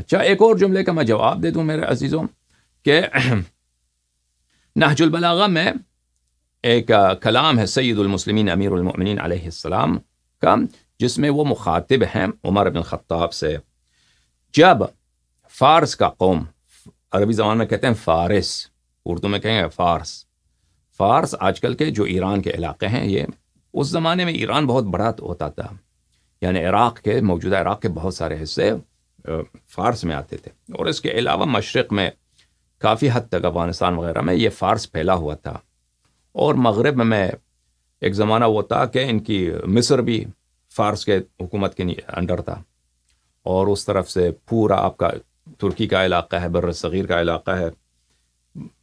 اچھا ایک اور جملے کا میں جواب دے دوں میرے عزیزوں کہ نہج البلاغہ میں ایک کلام ہے سید المسلمین امیر المؤمنین علیہ السلام کا جس میں وہ مخاطب ہیں عمر بن خطاب سے جب فارس کا قوم عربی زبان میں کہتے ہیں فارس اردو میں کہیں گے فارس فارس آج کل کے جو ایران کے علاقے ہیں یہ اس زمانے میں ایران بہت بڑا ہوتا تھا یعنی عراق کے موجودہ عراق کے بہت سارے حصے فارس میں آتے تھے اور اس کے علاوہ مشرق میں کافی حد تک افغانستان وغیرہ میں یہ فارس پھیلا ہوا تھا اور مغرب میں ایک زمانہ وہ تھا کہ ان کی مصر بھی فارس کے حکومت کے انڈر تھا اور اس طرف سے پورا آپ کا ترکی کا علاقہ ہے بر صغیر کا علاقہ ہے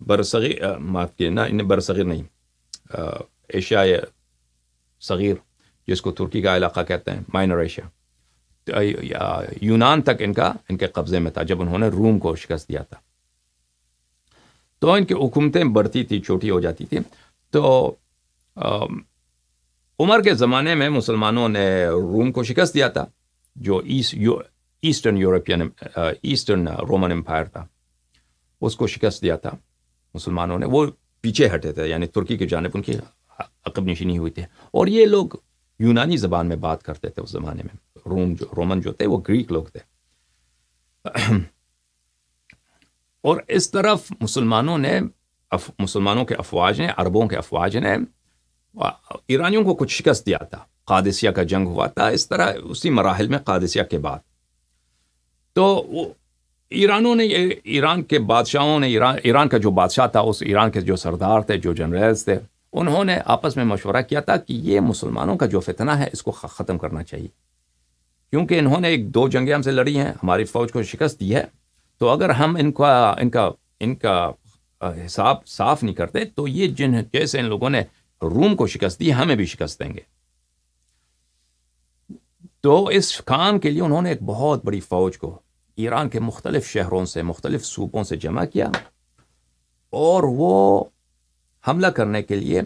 بر صغیر معاف نہ بر صغیر نہیں ایشیا صغیر جس کو ترکی کا علاقہ کہتے ہیں مائنر ایشیا یونان تک ان کا ان کے قبضے میں تھا جب انہوں نے روم کو شکست دیا تھا تو ان کی حکومتیں بڑھتی تھیں چھوٹی ہو جاتی تھیں تو عمر کے زمانے میں مسلمانوں نے روم کو شکست دیا تھا جو eastern European eastern Roman empire تھا اس کو شکست دیا تھا مسلمانوں نے وہ پیچھے ہٹے تھے یعنی ترکی کی جانب ان کی عقب نشینی ہوئی تھی اور یہ لوگ یونانی زبان میں بات کرتے تھے اس زمانے میں روم جو رومن جو تھے وہ گریک لوگ تھے اور اس طرف مسلمانوں نے مسلمانوں کے افواج نے عربوں کے افواج نے ایرانیوں کو کچھ شکست دیا تھا قادثیہ کا جنگ ہوا تھا اس طرح اسی مراحل میں قادسیہ کے بعد تو ایرانوں نے ایران کے بادشاہوں نے ایران ایران کا جو بادشاہ تھا اس ایران کے جو سردار تھے جو جنرلز تھے انہوں نے آپس میں مشورہ کیا تھا کہ یہ مسلمانوں کا جو فتنہ ہے اس کو ختم کرنا چاہیے کیونکہ انہوں نے ایک دو جنگیں ہم سے لڑی ہیں ہماری فوج کو شکست دی ہے تو اگر ہم ان کا ان کا ان کا حساب صاف نہیں کرتے تو یہ جن جیسے ان لوگوں نے روم کو شکست دی ہمیں بھی شکست دیں گے تو اس کام کے لیے انہوں نے ایک بہت بڑی فوج کو ایران کے مختلف شہروں سے مختلف صوبوں سے جمع کیا اور وہ حملہ کرنے کے لیے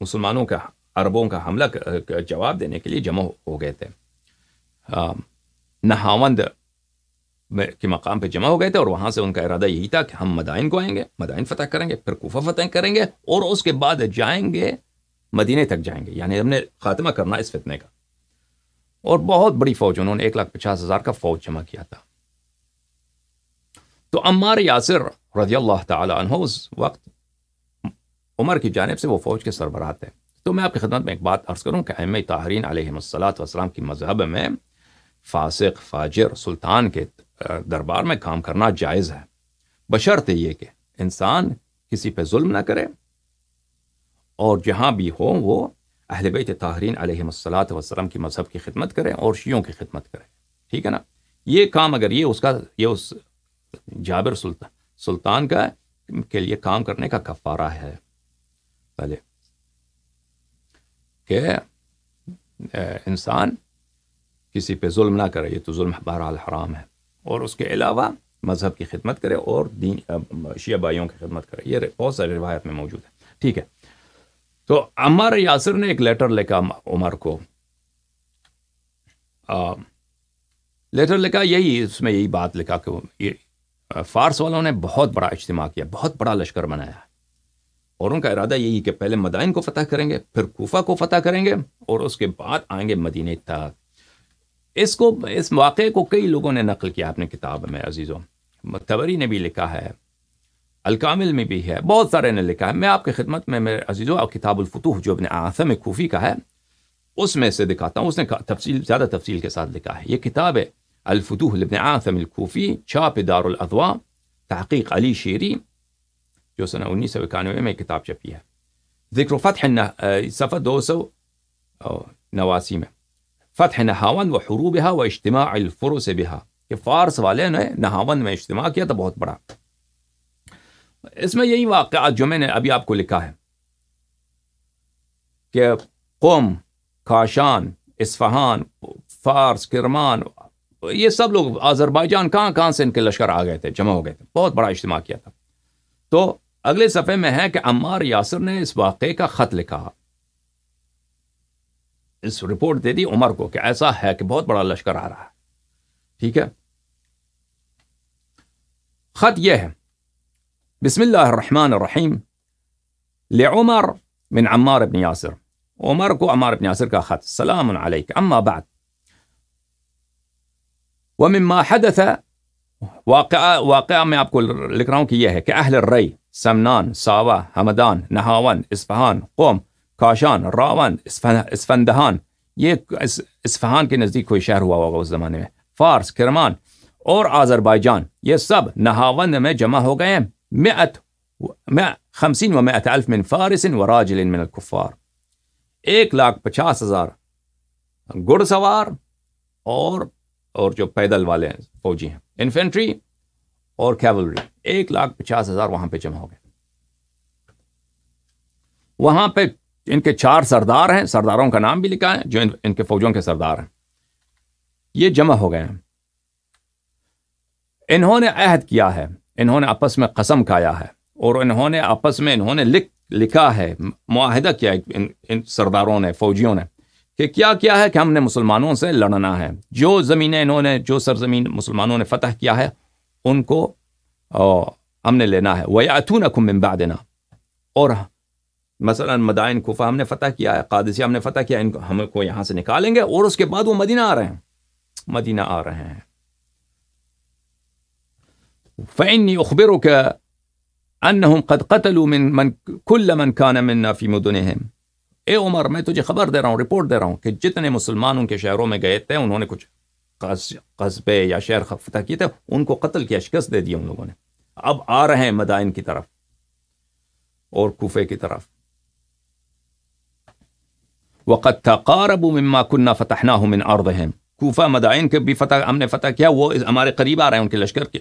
مسلمانوں کا عربوں کا حملہ جواب دینے کے لیے جمع ہو گئے تھے نہاوند کے مقام پہ جمع ہو گئے تھے اور وہاں سے ان کا ارادہ یہی تھا کہ ہم مدائن کو آئیں گے مدائن فتح کریں گے پھر کوفہ فتح کریں گے اور اس کے بعد جائیں گے مدینہ تک جائیں گے یعنی ہم نے خاتمہ کرنا اس فتنے کا اور بہت بڑی فوج انہوں نے ایک لاکھ پچاس ہزار کا فوج جمع کیا تھا تو عمار یاسر رضی اللہ تعالی عنہ اس وقت عمر کی جانب سے وہ فوج کے سربراہ تھے تو میں آپ کی خدمت میں ایک بات عرض کروں کہ اہم تاہرین علیہ السلات والسلام کی مذہب میں فاسق فاجر سلطان کے دربار میں کام کرنا جائز ہے بشرط یہ کہ انسان کسی پہ ظلم نہ کرے اور جہاں بھی ہوں وہ اہل بیت تاہرین علیہ السلاۃ والسلام وسلم کی مذہب کی خدمت کریں اور شیوں کی خدمت کریں ٹھیک ہے نا یہ کام اگر یہ اس کا یہ اس جابر سلطان سلطان کا کے لیے کام کرنے کا کفارہ ہے پہلے کہ انسان کسی پہ ظلم نہ کرے یہ تو ظلم بہرحال حرام ہے اور اس کے علاوہ مذہب کی خدمت کرے اور دین شیعہ بھائیوں کی خدمت کرے یہ بہت ساری روایت میں موجود ہے ٹھیک ہے تو عمر یاسر نے ایک لیٹر لکھا عمر کو لیٹر لکھا یہی اس میں یہی بات لکھا کہ فارس والوں نے بہت بڑا اجتماع کیا بہت بڑا لشکر بنایا اور ان کا ارادہ یہی کہ پہلے مدائن کو فتح کریں گے پھر کوفہ کو فتح کریں گے اور اس کے بعد آئیں گے مدینہ تک اس کو اس واقعے کو کئی لوگوں نے نقل کیا اپنے کتاب میں عزیزوں متوری نے بھی لکھا ہے الکامل میں بھی ہے بہت سارے نے لکھا ہے میں آپ کی خدمت میں میرے عزیزوں اور کتاب الفتوح جو اپنے آسم میں کا ہے اس میں سے دکھاتا ہوں اس نے تفصیل زیادہ تفصیل کے ساتھ لکھا ہے یہ کتاب ہے الفتوه لابن عاثم الكوفي دار الأضواء تحقيق علي شيري جو سنة ونيسة وكانوا يمي كتاب شفيها ذكر فتح سفا آه، دوسو أو نواسيمة فتح نهاون وحروبها واجتماع الفرس بها فارس वाले ने ما اجتماع كي किया برا اسمه बड़ा واقعات यही वाक़ जो मैंने अभी आपको लिखा है कि قم काशान इस्फहान فارس किरमान یہ سب لوگ آذربائیجان کہاں کہاں سے ان کے لشکر آ گئے تھے جمع ہو گئے تھے بہت بڑا اجتماع کیا تھا تو اگلے صفحے میں ہے کہ امار یاسر نے اس واقعے کا خط لکھا اس رپورٹ دے دی عمر کو کہ ایسا ہے کہ بہت بڑا لشکر آ رہا ہے ٹھیک ہے خط یہ ہے بسم اللہ الرحمن الرحیم لعمر من عمار بن یاسر عمر کو عمار بن یاسر کا خط سلام علیکم اما بعد ماہد ہے واقع واقعہ میں آپ کو لکھ رہا ہوں کہ یہ ہے کہ اہل رئی سمنان ساوا حمدان نہاون اسفہان قوم کاشان راون یہ اسفہان کے نزدیک کوئی شہر ہوا ہوگا اس زمانے میں فارس کرمان اور آذر جان یہ سب نہاون میں جمع ہو گئے ہیں خمسین و من فارس و راجل قار ایک لاکھ پچاس ہزار گڑ سوار اور اور جو پیدل والے ہیں فوجی ہیں انفینٹری اور کیولری ایک لاکھ پچاس ہزار وہاں پہ جمع ہو گئے وہاں پہ ان کے چار سردار ہیں سرداروں کا نام بھی لکھا ہے جو ان کے فوجوں کے سردار ہیں یہ جمع ہو گئے ہیں انہوں نے عہد کیا ہے انہوں نے آپس میں قسم کھایا ہے اور انہوں نے آپس میں انہوں نے لکھ لکھا ہے معاہدہ کیا ہے ان سرداروں نے فوجیوں نے کہ کیا کیا ہے کہ ہم نے مسلمانوں سے لڑنا ہے جو زمینیں انہوں نے جو سرزمین مسلمانوں نے فتح کیا ہے ان کو ہم نے لینا ہے وہ ممبا دینا اور مثلا مدائن خفا ہم نے فتح کیا ہے ہم نے فتح کیا ان کو ہم کو یہاں سے نکالیں گے اور اس کے بعد وہ مدینہ آ رہے ہیں مدینہ آ رہے ہیں فین مدن اے عمر میں تجھے خبر دے رہا ہوں رپورٹ دے رہا ہوں کہ جتنے مسلمان ان کے شہروں میں گئے تھے انہوں نے کچھ قصبے یا شہر خفتہ کیے تھے ان کو قتل کیا شکست دے دیا ان لوگوں نے اب آ رہے ہیں مدائن کی طرف اور کوفے کی طرف وقت تھا قارب مما کنا فتح نہ ہوں کوفہ مدائن کے بھی فتح ہم نے فتح کیا وہ ہمارے قریب آ رہے ہیں ان کے لشکر کے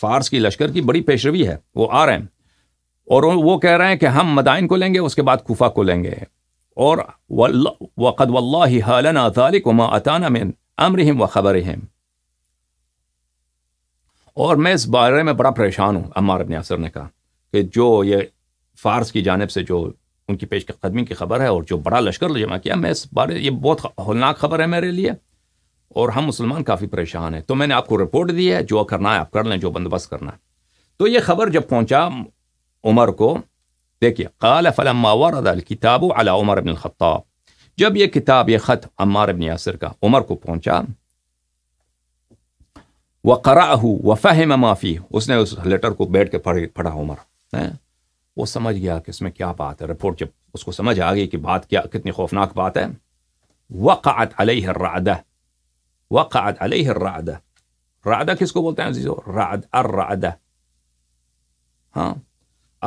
فارس کی لشکر کی بڑی پیشروی ہے وہ آ رہے ہیں اور وہ کہہ رہے ہیں کہ ہم مدائن کو لیں گے اس کے بعد کوفہ کو لیں گے اور وقد واللہ حالنا ذالک وما اتانا من و خبر اور میں اس بارے میں بڑا پریشان ہوں عمار ابن یاسر نے کہا کہ جو یہ فارس کی جانب سے جو ان کی پیش قدمی کی خبر ہے اور جو بڑا لشکر جمع کیا میں اس بارے یہ بہت ہولناک خبر ہے میرے لیے اور ہم مسلمان کافی پریشان ہیں تو میں نے آپ کو رپورٹ دی ہے جو کرنا ہے آپ کر لیں جو بندوبست کرنا ہے تو یہ خبر جب پہنچا عمر عمر عمر عمر کو کو کو دیکھیے قال فلما ورد الكتاب علی بن بن الخطاب جب یہ یہ کتاب خط عمار یاسر کا پہنچا اس اس اس نے لیٹر بیٹھ کے پڑھ پڑھا وہ سمجھ گیا کہ میں کیا بات ہے رپورٹ جب اس کو سمجھ آ گئی کہ بات بات کیا کتنی خوفناک ہے وقعت وقعت علیہ علیہ الرعدہ الرعدہ الرعدہ رعدہ کس کو بولتے ہیں عزیزو رعد ہاں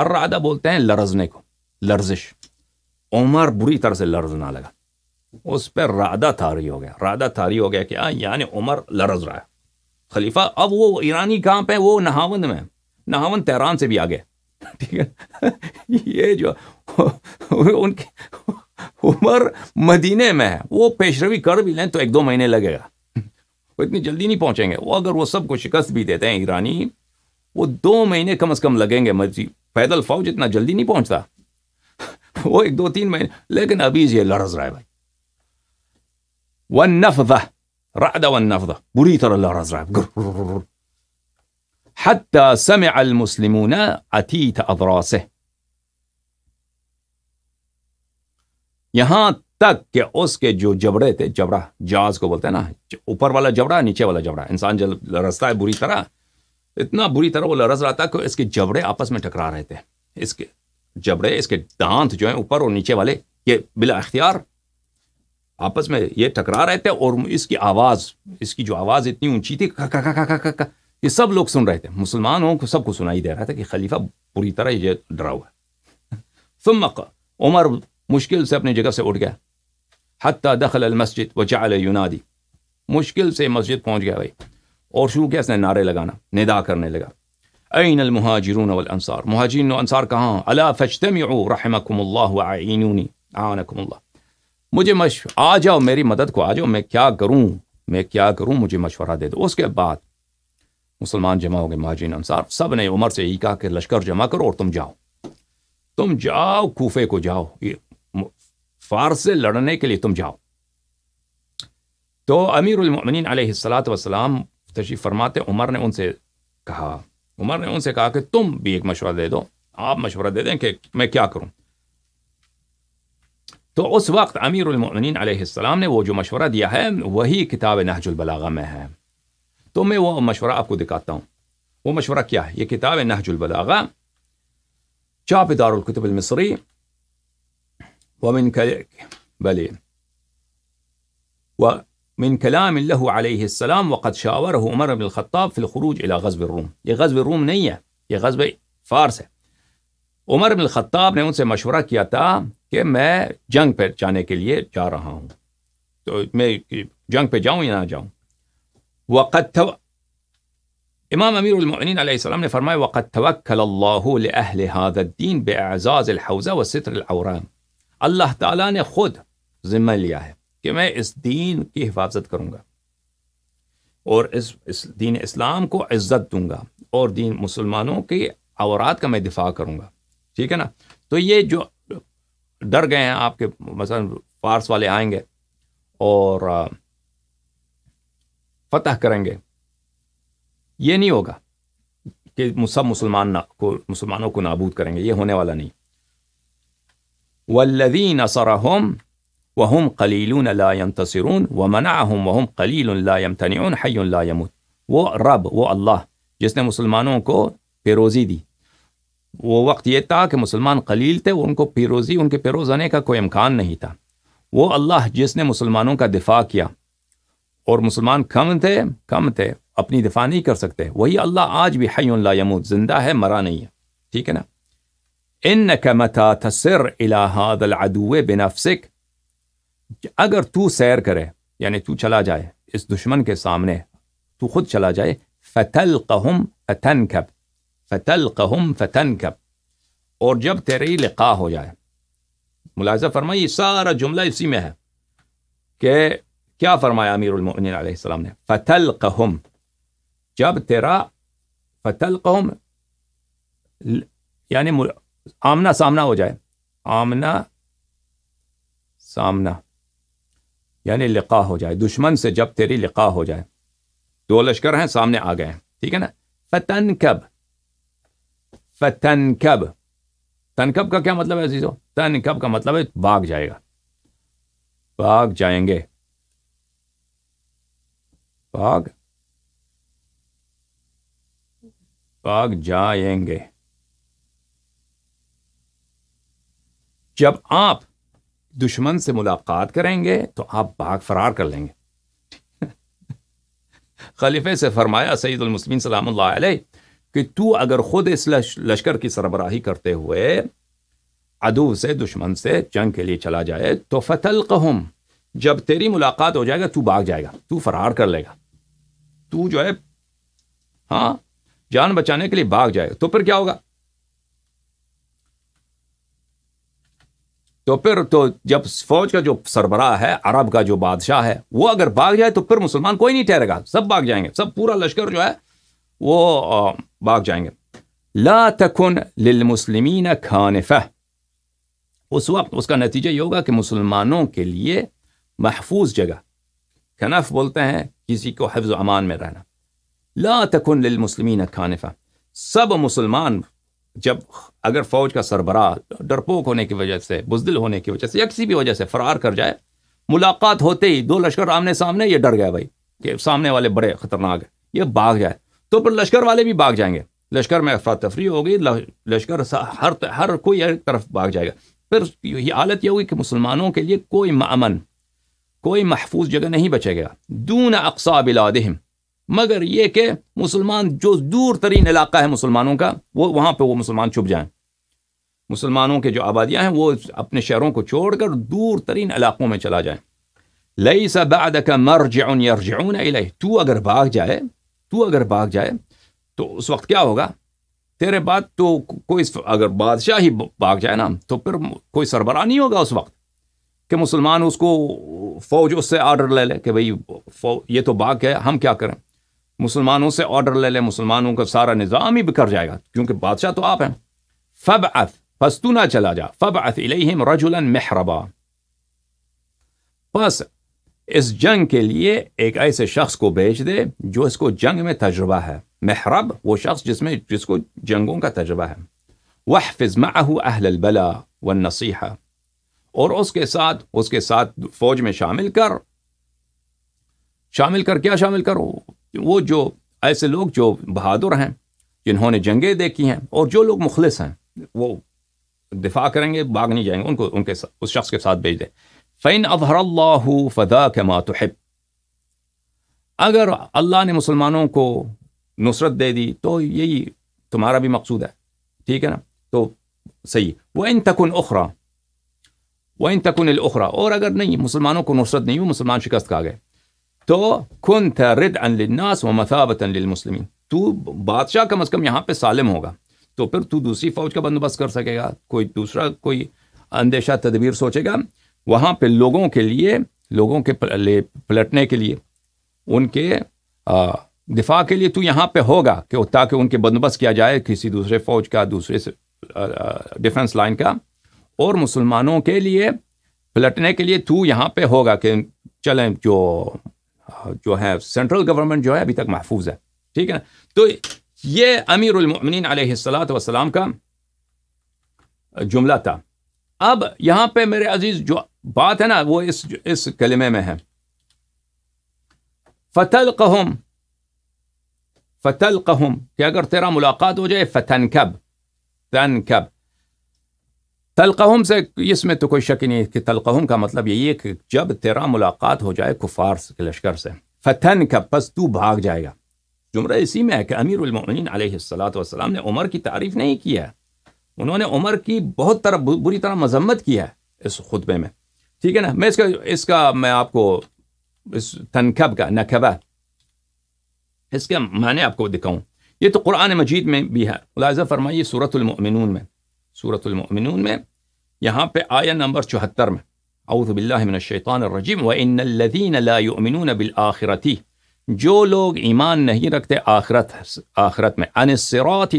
الرعدہ بولتے ہیں لرزنے کو لرزش عمر بری طرح سے لرزنا لگا اس پہ رادہ تھاری ہو گیا رادہ تھاری ہو گیا کہ یعنی عمر لرز رہا ہے خلیفہ اب وہ ایرانی کام پہ وہ نہاون میں نہاون تہران سے بھی آ ٹھیک ہے یہ جو ان کی عمر مدینے میں ہے وہ پیشروی کر بھی لیں تو ایک دو مہینے لگے گا وہ اتنی جلدی نہیں پہنچیں گے وہ اگر وہ سب کو شکست بھی دیتے ہیں ایرانی وہ دو مہینے کم از کم لگیں گے مزید پیدل فوج اتنا جلدی نہیں پہنچتا وہ ایک دو تین مہینے لیکن ابھی یہ لڑز رہا ہے بھائی ون رعد وف بری طرح لرز رہا ہے اضراسه یہاں تک کہ اس کے جو جبڑے تھے جبڑا جاز کو بولتے ہیں نا اوپر والا جبڑا نیچے والا جبڑا انسان جب لڑتا ہے بری طرح اتنا بری طرح وہ لرز رہا تھا کہ اس کے جبڑے آپس میں ٹکرا رہے تھے اس کے جبڑے اس کے دانت جو ہیں اوپر اور نیچے والے یہ بلا اختیار آپس میں یہ ٹکرا رہے تھے اور اس کی آواز اس کی جو آواز اتنی اونچی تھی یہ سب لوگ سن رہے تھے مسلمانوں کو سب کو سنائی دے رہا تھا کہ خلیفہ بری طرح یہ ڈرا ہوا ہے عمر مشکل سے اپنی جگہ سے اٹھ گیا حتیٰ دخل المسجد و ینادی یونادی مشکل سے مسجد پہنچ گیا بھائی اور شروع کیا اس نے نعرے لگانا ندا کرنے لگا المہاجرون والانصار مہاجرین کہاں رحمکم اللہ اللہ مجھے مش آ جاؤ میری مدد کو آ جاؤ میں کیا کروں میں کیا کروں مجھے مشورہ دے دو اس کے بعد مسلمان جمع ہو گئے مہاجرین انصار سب نے عمر سے کہا کہ لشکر جمع کرو اور تم جاؤ تم جاؤ کوفے کو جاؤ فارس سے لڑنے کے لیے تم جاؤ تو امیر المؤمنین علیہ السلاۃ والسلام تشریف فرماتے عمر نے ان سے کہا عمر نے ان سے کہا کہ تم بھی ایک مشورہ دے دو آپ مشورہ دے دیں کہ میں کیا کروں تو اس وقت امیر علیہ السلام نے وہ جو مشورہ دیا ہے وہی کتاب نہج البلاغہ میں ہے تو میں وہ مشورہ آپ کو دکھاتا ہوں وہ مشورہ کیا ہے یہ کتاب نہج البلاغہ چاپ دار دارالقطب المصری ومن بلی من منقلام اللہ علیہ السلام وقت شاور عمر بن الخطاب الخط الخروج اللہ غزب الروم یہ غزب الروم نہیں ہے یہ غزب فارس ہے عمر بن الخطاب نے ان سے مشورہ کیا تھا کہ میں جنگ پہ جانے کے لیے جا رہا ہوں تو میں جنگ پہ جاؤں یا نہ جاؤں وقت امام امیر المعین علیہ السلام نے فرمایا وقت اللہ هذا الدین بعزاز الحضی وسط العوران اللہ تعالیٰ نے خود ذمہ لیا ہے کہ میں اس دین کی حفاظت کروں گا اور اس اس دین اسلام کو عزت دوں گا اور دین مسلمانوں کی اورات کا میں دفاع کروں گا ٹھیک ہے نا تو یہ جو ڈر گئے ہیں آپ کے مثلا فارس والے آئیں گے اور فتح کریں گے یہ نہیں ہوگا کہ سب مسلمان کو مسلمانوں کو نابود کریں گے یہ ہونے والا نہیں ولدینسرحم وهم لا ينتصرون ومنعهم وهم قليل لا يمتنعون حي لا يموت وہ رب وہ اللہ جس نے مسلمانوں کو پیروزی دی وہ وقت یہ تھا کہ مسلمان قلیل تھے ان کو پیروزی ان کے پیروز آنے کا کوئی امکان نہیں تھا وہ اللہ جس نے مسلمانوں کا دفاع کیا اور مسلمان کم تھے کم تھے اپنی دفاع نہیں کر سکتے وہی اللہ آج بھی حی لا یمود زندہ ہے مرا نہیں ہے ٹھیک ہے نا ان کم تھا العدو سکھ اگر تو سیر کرے یعنی تو چلا جائے اس دشمن کے سامنے تو خود چلا جائے فتل قہم فتن کب فتل قہم فتن کب اور جب تیرے لقا ہو جائے ملاحظہ فرمائی سارا جملہ اسی میں ہے کہ کیا فرمایا امیر المؤمنین علیہ السلام نے فتل قہم جب تیرا فتل قہم یعنی آمنا سامنا ہو جائے آمنا سامنا یعنی لقا ہو جائے دشمن سے جب تیری لقا ہو جائے دو لشکر ہیں سامنے آ گئے ٹھیک ہے نا فتن فتن کب تن کب کا کیا مطلب ہے عزیزو کب کا مطلب ہے باغ جائے گا باغ جائیں گے باغ باگ جائیں گے جب آپ دشمن سے ملاقات کریں گے تو آپ بھاگ فرار کر لیں گے خلیفے سے فرمایا سعید المسلمین سلام اللہ علیہ کہ تو اگر خود اس لشکر کی سربراہی کرتے ہوئے عدو سے دشمن سے جنگ کے لیے چلا جائے تو فتل قہم جب تیری ملاقات ہو جائے گا تو بھاگ جائے گا تو فرار کر لے گا تو جو ہے ہاں جان بچانے کے لیے بھاگ جائے گا تو پھر کیا ہوگا تو تو پھر جب فوج کا جو سربراہ ہے عرب کا جو بادشاہ ہے وہ اگر بھاگ جائے تو پھر مسلمان کوئی نہیں ٹھہرے گا سب بھاگ جائیں گے سب پورا لشکر جو ہے وہ جائیں گے لا تکن للمسلمین اس وقت اس کا نتیجہ یہ ہوگا کہ مسلمانوں کے لیے محفوظ جگہ کنف بولتے ہیں کسی کو حفظ و امان میں رہنا لا تکن للمسلمین خانفہ سب مسلمان جب اگر فوج کا سربراہ ڈرپوک ہونے کی وجہ سے بزدل ہونے کی وجہ سے یا کسی بھی وجہ سے فرار کر جائے ملاقات ہوتے ہی دو لشکر آمنے سامنے یہ ڈر گیا بھائی کہ سامنے والے بڑے خطرناک ہیں یہ بھاگ جائے تو پھر لشکر والے بھی بھاگ جائیں گے لشکر میں افراتفری ہوگی لشکر ہر ہر کوئی ایک طرف بھاگ جائے گا پھر یہ حالت یہ ہوگی کہ مسلمانوں کے لیے کوئی معمن کوئی محفوظ جگہ نہیں بچے گیا دون بلادہم مگر یہ کہ مسلمان جو دور ترین علاقہ ہے مسلمانوں کا وہ وہاں پہ وہ مسلمان چھپ جائیں مسلمانوں کے جو آبادیاں ہیں وہ اپنے شہروں کو چھوڑ کر دور ترین علاقوں میں چلا جائیں لئی سا باد مر جیون جاؤن تو اگر بھاگ جائے تو اگر بھاگ جائے تو اس وقت کیا ہوگا تیرے بعد تو کوئی اگر بادشاہ ہی بھاگ جائے نا تو پھر کوئی سربراہ نہیں ہوگا اس وقت کہ مسلمان اس کو فوج اس سے آرڈر لے لے کہ بھائی یہ تو باغ ہے ہم کیا کریں مسلمانوں سے آرڈر لے لے مسلمانوں کا سارا نظام ہی بکھر جائے گا کیونکہ بادشاہ تو آپ ہیں فب اف پس تو نہ چلا جا فب اف الم رجولا محربا پس اس جنگ کے لیے ایک ایسے شخص کو بھیج دے جو اس کو جنگ میں تجربہ ہے محرب وہ شخص جس میں جس کو جنگوں کا تجربہ ہے وہ فضما اہل البلا و نصیحہ اور اس کے ساتھ اس کے ساتھ فوج میں شامل کر شامل کر کیا شامل کرو وہ جو ایسے لوگ جو بہادر ہیں جنہوں نے جنگیں دیکھی ہیں اور جو لوگ مخلص ہیں وہ دفاع کریں گے باغ نہیں جائیں گے ان کو ان کے اس شخص کے ساتھ بھیج دیں فین اظہر اللہ فدا کے ماتحب اگر اللہ نے مسلمانوں کو نصرت دے دی تو یہی تمہارا بھی مقصود ہے ٹھیک ہے نا تو صحیح وہ ان تکن اخرا وہ ان تکن الخرا اور اگر نہیں مسلمانوں کو نصرت نہیں ہو مسلمان شکست کا گئے تو خن تھا لناس و مثابت للمسلمین تو بادشاہ کم از کم یہاں پہ سالم ہوگا تو پھر تو دوسری فوج کا بندوبست کر سکے گا کوئی دوسرا کوئی اندیشہ تدبیر سوچے گا وہاں پہ لوگوں کے لیے لوگوں کے پلٹنے کے لیے ان کے دفاع کے لیے تو یہاں پہ ہوگا کہ تاکہ ان کے بندوبست کیا جائے کسی دوسرے فوج کا دوسرے ڈیفنس لائن کا اور مسلمانوں کے لیے پلٹنے کے لیے تو یہاں پہ ہوگا کہ چلیں جو जो है सेंट्रल गवर्नमेंट जो है अभी तक महफूज है ठीक है ना तो ये अमीर उलमिन सलाम का जुमला था अब यहाँ पे मेरे अजीज़ जो बात है ना वो इस इस कलमे में है फतल कहम फतल कहम कि अगर तेरा मुलाकात हो जाए फतन कब तन कब تلقہم سے اس میں تو کوئی شک نہیں کہ تلقہم کا مطلب یہی ہے کہ جب تیرا ملاقات ہو جائے کفار کے لشکر سے فتن کا پس تو بھاگ جائے گا جمرہ اسی میں ہے کہ امیر المعین علیہ السلاۃ والسلام نے عمر کی تعریف نہیں کی ہے انہوں نے عمر کی بہت طرح بری طرح مذمت کی ہے اس خطبے میں ٹھیک ہے نا میں اس کا اس کا میں آپ کو اس تنکب کا نکھب اس کے معنی آپ کو دکھاؤں یہ تو قرآن مجید میں بھی ہے ملاحظہ فرمائیے صورت المؤمنون میں المؤمنون میں یہاں پہ آیا نمبر چوہتر میں اعوذ باللہ من الشیطان الرجیم ابن آخرت ہی جو لوگ ایمان نہیں رکھتے آخرت آخرت میں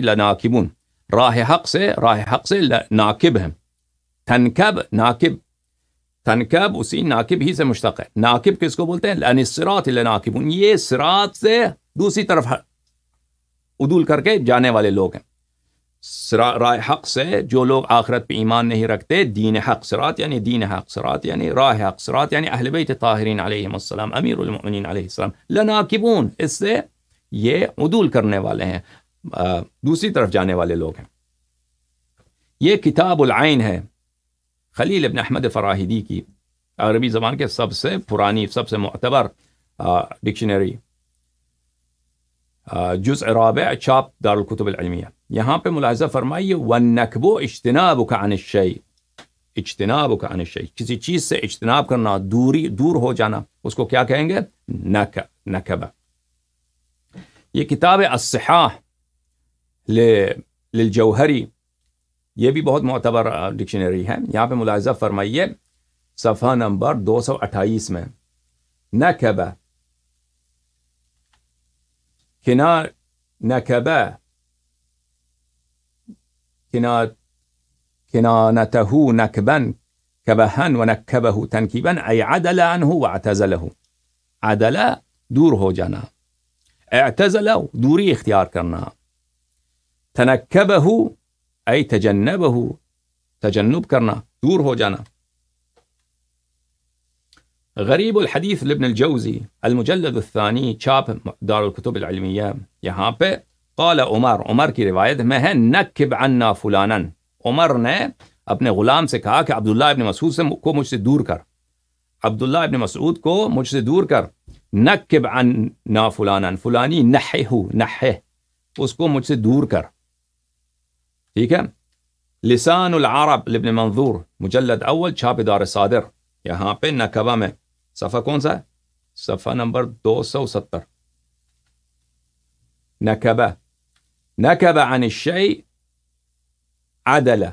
لناکبون راہ راہ حق حق سے سے ناقب کس کو بولتے ہیں لناکبون یہ سرات سے دوسری طرف عدول کر کے جانے والے لوگ ہیں رائے حق سے جو لوگ آخرت پہ ایمان نہیں رکھتے دین حق سرات یعنی دین حق سرات یعنی راہ حق سرات یعنی اہل بیت طاہرین علیہ السلام امیر المؤمنین علیہ السلام لنا کبون اس سے یہ عدول کرنے والے ہیں دوسری طرف جانے والے لوگ ہیں یہ کتاب العین ہے خلیل ابن احمد فراہدی کی عربی زبان کے سب سے پرانی سب سے معتبر ڈکشنری جز اراب اچاب دارالختب العلمیہ یہاں پہ ملاحظہ فرمائیے و اجتناب کا انشئی اجتناب کا انشئی کسی چیز سے اجتناب کرنا دوری دور ہو جانا اس کو کیا کہیں گے نقب یہ کتاب الصحاح للجوہری یہ بھی بہت معتبر ڈکشنری ہے یہاں پہ ملاحظہ فرمائیے صفحہ نمبر دو سو اٹھائیس میں نقب کنار نكبا كنار نکبن نكبا و ونكبه تنكيبا أي عدل عنه واعتزله عدل دور هو جانا اعتزل دوری اختیار کرنا تنکبه أي تجنبه تجنب کرنا دور ہو جانا غريب الحديث لابن الجوزي المجلد الثاني شاب دار الكتب العلمية يهابي قال عمر عمر كي رواية هي نكب عنا فلانا عمر نه ابن غلام سے عبد الله بن ابن مسعود سے کو مجھ سے دور کر عبداللہ ابن مسعود کو مجھ سے دور کر نكب عنا فلانا فلاني نحيه نحيه اس کو مجھ دور کر ٹھیک ہے لسان العرب لابن منظور مجلد اول شاب دار صادر یہاں پہ نکبہ میں صفحہ کون سا نمبر دو سو ستر نکبہ نکبہ عن الشيء عدلہ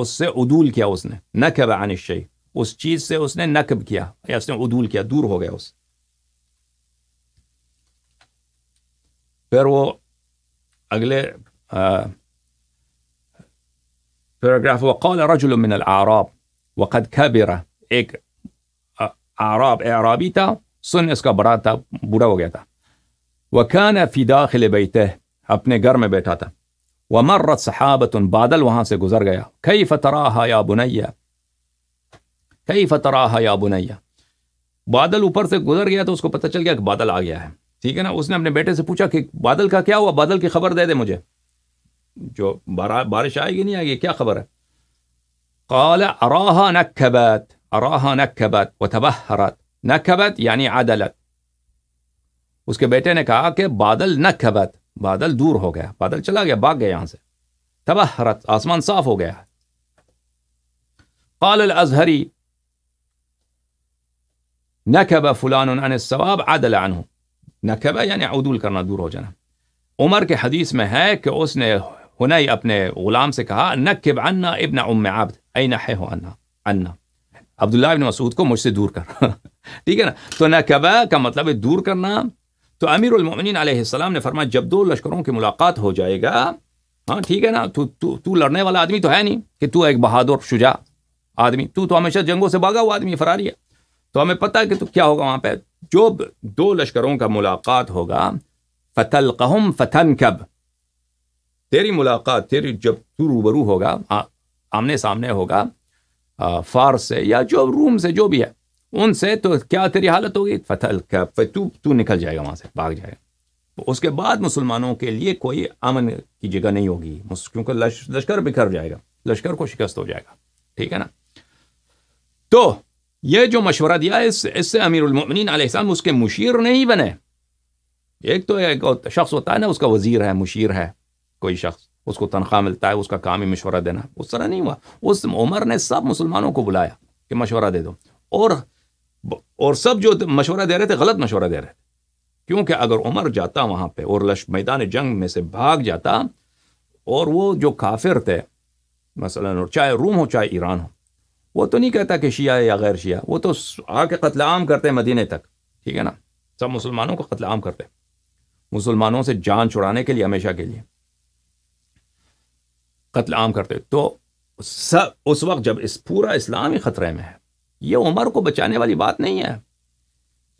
اس سے عدول کیا اس نے نکبہ عن الشيء اس چیز سے اس نے نکب کیا یا اس نے عدول کیا دور ہو گیا اس پھر وہ اگلے پیراگراف وقال رجل من العراب وقد كبر ایک اعراب اعرابی تھا سن اس کا بڑا تھا بوڑھا ہو گیا تھا وہ خان فی داخل بیتہ اپنے گھر میں بیٹھا تھا وہ مرت صحابت بادل وہاں سے گزر گیا کئی فتراہ یا بنیا کئی فتراہ یا بنیا بادل اوپر سے گزر گیا تو اس کو پتہ چل گیا کہ بادل آ گیا ہے ٹھیک ہے نا اس نے اپنے بیٹے سے پوچھا کہ بادل کا کیا ہوا بادل کی خبر دے دے مجھے جو بارش آئے گی نہیں آئے گی کیا خبر ہے قال اراها نکبت أراها نكبت وتبهرت نكبت يعني عدلت اس کے بیٹے نے کہا کہ بادل نکبت بادل دور ہو گیا بادل چلا گیا باگ گیا یہاں سے تبہرت آسمان صاف ہو گیا قال الازہری نکب فلان عن السواب عدل عنه نکب یعنی عدول کرنا دور ہو جانا عمر کے حدیث میں ہے کہ اس نے ہنی اپنے غلام سے کہا نکب عنا ابن ام عبد اینحہ عنا عنا عبداللہ ابن مسعود کو مجھ سے دور کرنا ٹھیک ہے نا تو نقبہ کا مطلب ہے دور کرنا تو امیر المومنین علیہ السلام نے فرمایا جب دو لشکروں کی ملاقات ہو جائے گا ہاں ٹھیک ہے نا تو تو, تو لڑنے والا آدمی تو ہے نہیں کہ تو ایک بہادر شجا آدمی تو تو ہمیشہ جنگوں سے بھاگا ہوا آدمی فراری ہے تو ہمیں پتہ ہے کہ تو کیا ہوگا وہاں پہ جو دو لشکروں کا ملاقات ہوگا کب تیری ملاقات تیری جب تو روبرو ہوگا آمنے سامنے ہوگا فارس سے یا جو روم سے جو بھی ہے ان سے تو کیا تیری حالت ہوگی فتح تو نکل جائے گا وہاں سے بھاگ جائے گا اس کے بعد مسلمانوں کے لیے کوئی امن کی جگہ نہیں ہوگی کیونکہ لشکر بکھر جائے گا لشکر کو شکست ہو جائے گا ٹھیک ہے نا تو یہ جو مشورہ دیا اس اس سے امیر المؤمنین علیہ السلام اس کے مشیر نہیں بنے ایک تو ایک شخص ہوتا ہے نا اس کا وزیر ہے مشیر ہے کوئی شخص اس کو تنخواہ ملتا ہے اس کا کام ہی مشورہ دینا اس طرح نہیں ہوا اس عمر نے سب مسلمانوں کو بلایا کہ مشورہ دے دو اور اور سب جو مشورہ دے رہے تھے غلط مشورہ دے رہے تھے کیونکہ اگر عمر جاتا وہاں پہ اور لش میدان جنگ میں سے بھاگ جاتا اور وہ جو تھے مثلا اور چاہے روم ہو چاہے ایران ہو وہ تو نہیں کہتا کہ شیعہ یا غیر شیعہ وہ تو آ کے قتل عام کرتے مدینے تک ٹھیک ہے نا سب مسلمانوں کو قتل عام کرتے مسلمانوں سے جان چھڑانے کے لیے ہمیشہ کے لیے قتل عام کرتے تو سب اس وقت جب اس پورا اسلام ہی خطرے میں ہے یہ عمر کو بچانے والی بات نہیں ہے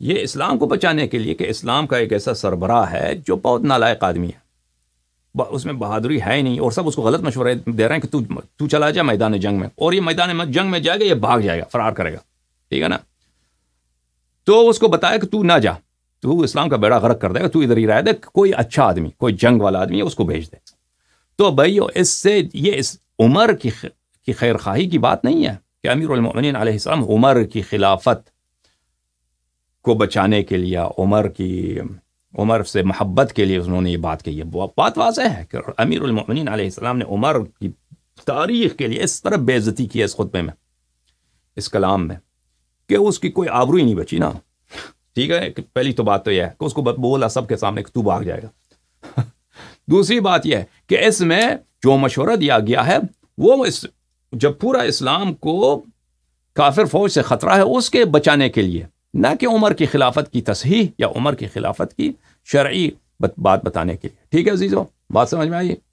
یہ اسلام کو بچانے کے لیے کہ اسلام کا ایک ایسا سربراہ ہے جو بہت نالائق آدمی ہے اس میں بہادری ہے ہی نہیں اور سب اس کو غلط مشورے دے رہے ہیں کہ تو چلا جائے میدان جنگ میں اور یہ میدان جنگ میں جائے گا یہ بھاگ جائے گا فرار کرے گا ٹھیک ہے نا تو اس کو بتایا کہ تو نہ جا تو اسلام کا بیڑا غرق کر دے گا تو ادھر ہی رہ دے کوئی اچھا آدمی کوئی جنگ والا آدمی ہے اس کو بھیج دے تو بھائیو اس سے یہ اس عمر کی خواہی کی بات نہیں ہے کہ امیر المؤمنین علیہ السلام عمر کی خلافت کو بچانے کے لیے عمر کی عمر سے محبت کے لیے انہوں نے یہ بات کہی ہے بات واضح ہے کہ امیر المؤمنین علیہ السلام نے عمر کی تاریخ کے لیے اس طرح بے عزتی کی ہے اس خطبے میں اس کلام میں کہ اس کی کوئی آبرو ہی نہیں بچی نا ٹھیک ہے پہلی تو بات تو یہ ہے کہ اس کو بولا سب کے سامنے کہ تو بھاگ جائے گا دوسری بات یہ ہے کہ اس میں جو مشورہ دیا گیا ہے وہ اس جب پورا اسلام کو کافر فوج سے خطرہ ہے اس کے بچانے کے لیے نہ کہ عمر کی خلافت کی تصحیح یا عمر کی خلافت کی شرعی بات بتانے کے لیے ٹھیک ہے عزیزو بات سمجھ میں آئیے